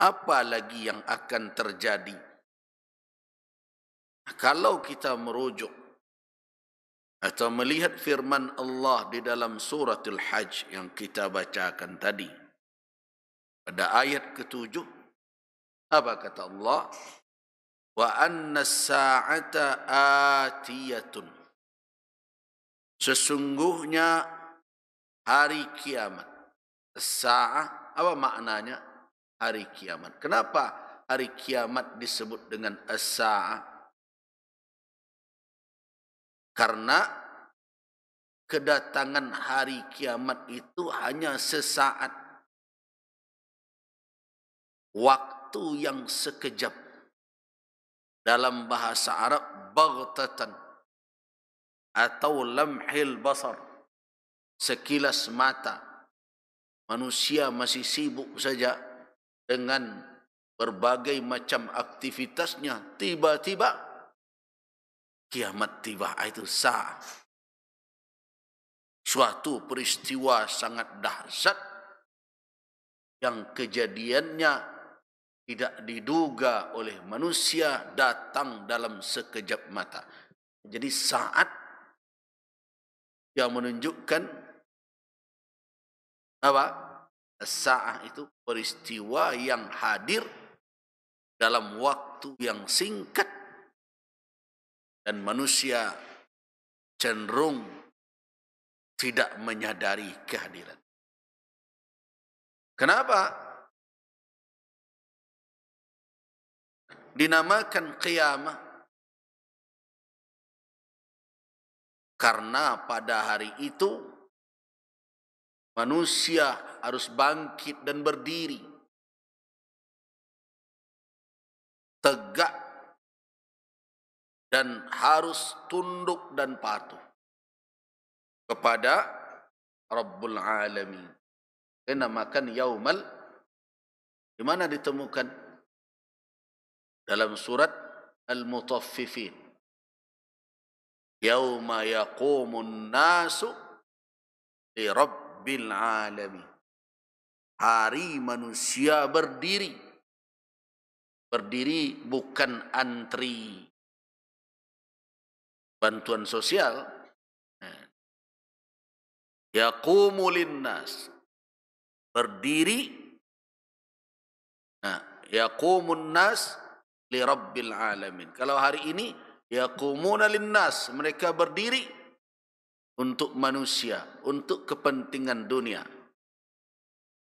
apa lagi yang akan terjadi? Kalau kita merujuk atau melihat firman Allah di dalam al hajj yang kita bacakan tadi. Pada ayat ketujuh, apa kata Allah? Wa anna sa'ata atiyatun. Sesungguhnya hari kiamat. Sa'ah, apa maknanya? hari kiamat. Kenapa hari kiamat disebut dengan as-sa'ah? Karena kedatangan hari kiamat itu hanya sesaat. Waktu yang sekejap. Dalam bahasa Arab, baghtatan. Atau lamhil basar. Sekilas mata. Manusia masih sibuk saja dengan berbagai macam aktivitasnya tiba-tiba kiamat tiba ah, itu sah suatu peristiwa sangat dahsyat yang kejadiannya tidak diduga oleh manusia datang dalam sekejap mata. Jadi saat yang menunjukkan apa? Sa'ah itu peristiwa yang hadir dalam waktu yang singkat dan manusia cenderung tidak menyadari kehadiran. Kenapa? Dinamakan kiamat? karena pada hari itu manusia harus bangkit dan berdiri. Tegak dan harus tunduk dan patuh kepada Rabbul Alamin. Dinamakan Yaumal di mana ditemukan dalam surat Al-Mutaffifin. Yauma yaqumun nasu li Rabbil Alamin hari manusia berdiri. Berdiri bukan antri bantuan sosial. Nah. Yaqumu linnas. Berdiri. Nah, yaqumun nas li rabbil alamin. Kalau hari ini yaqumuna linnas, mereka berdiri untuk manusia, untuk kepentingan dunia.